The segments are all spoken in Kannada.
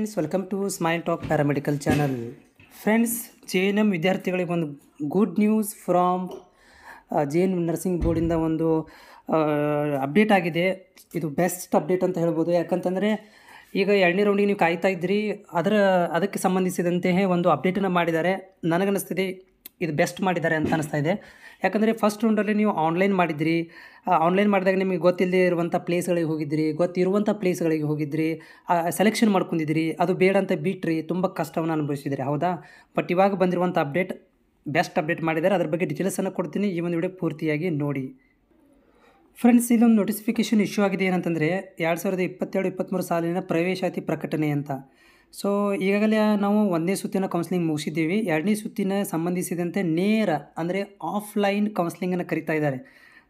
friends welcome to smile talk paramedical channel friends J N M ವಿದ್ಯಾರ್ಥಿಗಳಿಗೆ ಒಂದು good news from J N nursing ಬೋರ್ಡಿಂದ ಒಂದು ಅಪ್ಡೇಟ್ ಆಗಿದೆ ಇದು ಬೆಸ್ಟ್ ಅಪ್ಡೇಟ್ ಅಂತ ಹೇಳ್ಬೋದು ಯಾಕಂತಂದರೆ ಈಗ ಎರಡನೇ ರೌಂಡಿಗೆ ನೀವು ಕಾಯ್ತಾ ಇದ್ರಿ ಅದರ ಅದಕ್ಕೆ ಸಂಬಂಧಿಸಿದಂತೆಯೇ ಒಂದು ಅಪ್ಡೇಟನ್ನು ಮಾಡಿದ್ದಾರೆ ನನಗನ್ನಿಸ್ತಿದೆ ಇದು ಬೆಸ್ಟ್ ಮಾಡಿದ್ದಾರೆ ಅಂತ ಅನಿಸ್ತಾ ಇದೆ ಯಾಕಂದರೆ ಫಸ್ಟ್ ರೌಂಡಲ್ಲಿ ನೀವು ಆನ್ಲೈನ್ ಮಾಡಿದ್ರಿ ಆನ್ಲೈನ್ ಮಾಡಿದಾಗ ನಿಮಗೆ ಗೊತ್ತಿಲ್ಲದೆ ಇರುವಂಥ ಪ್ಲೇಸ್ಗಳಿಗೆ ಹೋಗಿದ್ರಿ ಗೊತ್ತಿರುವಂಥ ಪ್ಲೇಸ್ಗಳಿಗೆ ಹೋಗಿದ್ರಿ ಸೆಲೆಕ್ಷನ್ ಮಾಡ್ಕೊಂಡಿದ್ರಿ ಅದು ಬೇಡ ಅಂತ ಬಿಟ್ರಿ ತುಂಬ ಕಷ್ಟವನ್ನು ಅನುಭವಿಸಿದ್ರಿ ಹೌದಾ ಬಟ್ ಇವಾಗ ಬಂದಿರುವಂಥ ಅಪ್ಡೇಟ್ ಬೆಸ್ಟ್ ಅಪ್ಡೇಟ್ ಮಾಡಿದ್ದಾರೆ ಅದ್ರ ಬಗ್ಗೆ ಡಿಟೇಲ್ಸನ್ನು ಕೊಡ್ತೀನಿ ಈ ಒಂದು ವಿಡಿಯೋ ಪೂರ್ತಿಯಾಗಿ ನೋಡಿ ಫ್ರೆಂಡ್ಸ್ ಇಲ್ಲೊಂದು ನೋಟಿಫಿಕೇಷನ್ ಇಶ್ಯೂ ಆಗಿದೆ ಏನಂತಂದರೆ ಎರಡು ಸಾವಿರದ ಇಪ್ಪತ್ತೆರಡು ಇಪ್ಪತ್ತ್ಮೂರು ಸಾಲಿನ ಪ್ರವೇಶಾತಿ ಪ್ರಕಟಣೆ ಅಂತ ಸೊ ಈಗಾಗಲೇ ನಾವು ಒಂದನೇ ಸುತ್ತಿನ ಕೌನ್ಸಿಲಿಂಗ್ ಮುಗಿಸಿದ್ದೀವಿ ಎರಡನೇ ಸುತ್ತಿನ ಸಂಬಂಧಿಸಿದಂತೆ ನೇರ ಅಂದರೆ ಆಫ್ಲೈನ್ ಕೌನ್ಸಿಲಿಂಗನ್ನು ಕರಿತಾ ಇದ್ದಾರೆ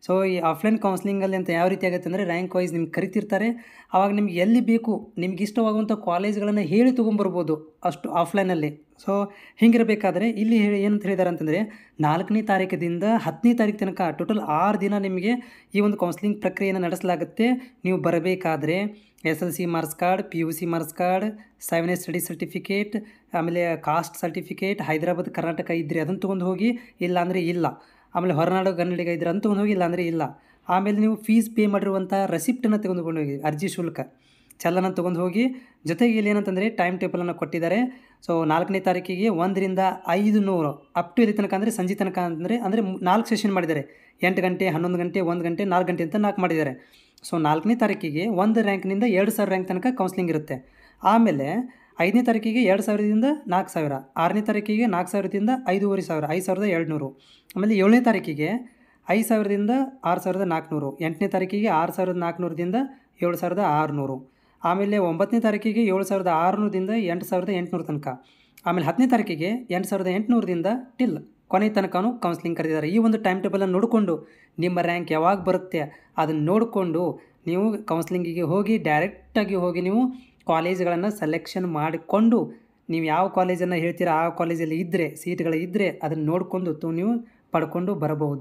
ಸೊ ಈ ಆಫ್ಲೈನ್ ಕೌನ್ಸಿಲಿಂಗಲ್ಲಿ ಅಂತ ಯಾವ ರೀತಿ ಆಗುತ್ತೆ ಅಂದರೆ ರ್ಯಾಂಕ್ ವೈಸ್ ನಿಮ್ಗೆ ಕರಿತಿರ್ತಾರೆ ಆವಾಗ ನಿಮ್ಗೆ ಎಲ್ಲಿ ಬೇಕು ನಿಮ್ಗೆ ಇಷ್ಟವಾಗುವಂಥ ಕಾಲೇಜ್ಗಳನ್ನು ಹೇಳಿ ತೊಗೊಂಬರ್ಬೋದು ಅಷ್ಟು ಆಫ್ಲೈನಲ್ಲಿ ಸೊ ಹೀಗಿರಬೇಕಾದ್ರೆ ಇಲ್ಲಿ ಹೇಳಿ ಏನಂತ ಹೇಳಿದ್ದಾರೆ ಅಂತಂದರೆ ನಾಲ್ಕನೇ ತಾರೀಕಿನಿಂದ ಹತ್ತನೇ ತಾರೀಕು ತನಕ ಟೋಟಲ್ ಆರು ದಿನ ನಿಮಗೆ ಈ ಒಂದು ಕೌನ್ಸಿಲಿಂಗ್ ಪ್ರಕ್ರಿಯೆಯನ್ನು ನಡೆಸಲಾಗುತ್ತೆ ನೀವು ಬರಬೇಕಾದ್ರೆ S L C marks card P U C marks card seven S study certificate ಆಮೇಲೆ ಕಾಸ್ಟ್ ಸರ್ಟಿಫಿಕೇಟ್ ಹೈದರಾಬಾದ್ ಕರ್ನಾಟಕ ಇದ್ದರೆ ಅದನ್ನು ತೊಗೊಂಡು ಹೋಗಿ ಇಲ್ಲ ಇಲ್ಲ ಆಮೇಲೆ ಹೊರನಾಡು ಕನ್ನಡಿಗ ಇದ್ರೆ ಅಂತೂ ಹೋಗಿಲ್ಲ ಅಂದರೆ ಇಲ್ಲ ಆಮೇಲೆ ನೀವು ಫೀಸ್ ಪೇ ಮಾಡಿರುವಂಥ ರೆಸಿಪ್ಟನ್ನು ತೆಗೆದುಕೊಂಡು ಹೋಗಿ ಅರ್ಜಿ ಶುಲ್ಕ ಚಲನ ತೊಗೊಂಡು ಹೋಗಿ ಜೊತೆಗೆ ಇಲ್ಲಿ ಏನಂತಂದರೆ ಟೈಮ್ ಟೇಬಲನ್ನು ಕೊಟ್ಟಿದ್ದಾರೆ ಸೊ ನಾಲ್ಕನೇ ತಾರೀಕಿಗೆ ಒಂದರಿಂದ ಐದು ನೂರು ಅಪ್ ಟು ಇಲ್ಲಿ ತನಕ ಅಂದರೆ ಸಂಜೆ ತನಕ ಅಂದರೆ ಅಂದರೆ ನಾಲ್ಕು ಸೆಷನ್ ಮಾಡಿದ್ದಾರೆ ಎಂಟು ಗಂಟೆ ಹನ್ನೊಂದು ಗಂಟೆ ಒಂದು ಗಂಟೆ ನಾಲ್ಕು ಗಂಟೆ ಅಂತ ನಾಲ್ಕು ಮಾಡಿದ್ದಾರೆ ಸೊ ನಾಲ್ಕನೇ ತಾರೀಕಿಗೆ ಒಂದು ರ್ಯಾಂಕ್ನಿಂದ ಎರಡು ಸಾವಿರ ರ್ಯಾಂಕ್ ತನಕ ಕೌನ್ಸಿಲಿಂಗ್ ಇರುತ್ತೆ ಆಮೇಲೆ ಐದನೇ ತಾರೀಕಿಗೆ ಎರಡು ಸಾವಿರದಿಂದ ನಾಲ್ಕು ಸಾವಿರ ಆರನೇ ತಾರೀಕಿಗೆ ನಾಲ್ಕು ಸಾವಿರದಿಂದ ಐದೂವರೆ ಸಾವಿರ ಐದು ಸಾವಿರದ ಏಳ್ನೂರು ಆಮೇಲೆ ಏಳನೇ ತಾರೀಕಿಗೆ ಐದು ಸಾವಿರದಿಂದ ಆರು ಸಾವಿರದ ನಾಲ್ಕುನೂರು ಎಂಟನೇ ತಾರೀಕಿಗೆ ಆರು ಸಾವಿರದ ನಾಲ್ಕುನೂರದಿಂದ ಏಳು ಸಾವಿರದ ಆರುನೂರು ಆಮೇಲೆ ಒಂಬತ್ತನೇ ತಾರೀಕಿಗೆ ಏಳು ಸಾವಿರದ ಆರುನೂರದಿಂದ ಎಂಟು ಸಾವಿರದ ಎಂಟುನೂರು ತನಕ ಆಮೇಲೆ ಹತ್ತನೇ ತಾರೀಕಿಗೆ ಎಂಟು ಸಾವಿರದ ಎಂಟುನೂರದಿಂದ ಟಿಲ್ ಕೊನೆ ತನಕನೂ ಕೌನ್ಸಿಲಿಂಗ್ ಕರೆದಿದ್ದಾರೆ ಈ ಒಂದು ಟೈಮ್ ಟೇಬಲನ್ನು ನೋಡಿಕೊಂಡು ನಿಮ್ಮ ರ್ಯಾಂಕ್ ಯಾವಾಗ ಬರುತ್ತೆ ಅದನ್ನು ನೋಡಿಕೊಂಡು ನೀವು ಕೌನ್ಸಿಲಿಂಗಿಗೆ ಹೋಗಿ ಡೈರೆಕ್ಟಾಗಿ ಹೋಗಿ ನೀವು ಕಾಲೇಜ್ಗಳನ್ನು ಸೆಲೆಕ್ಷನ್ ಮಾಡಿಕೊಂಡು ನೀವು ಯಾವ ಕಾಲೇಜನ್ನು ಹೇಳ್ತೀರಾ ಆ ಕಾಲೇಜಲ್ಲಿ ಇದ್ದರೆ ಸೀಟ್ಗಳು ಇದ್ದರೆ ಅದನ್ನು ನೋಡಿಕೊಂಡು ತು ನೀವು ಪಡ್ಕೊಂಡು ಬರಬಹುದು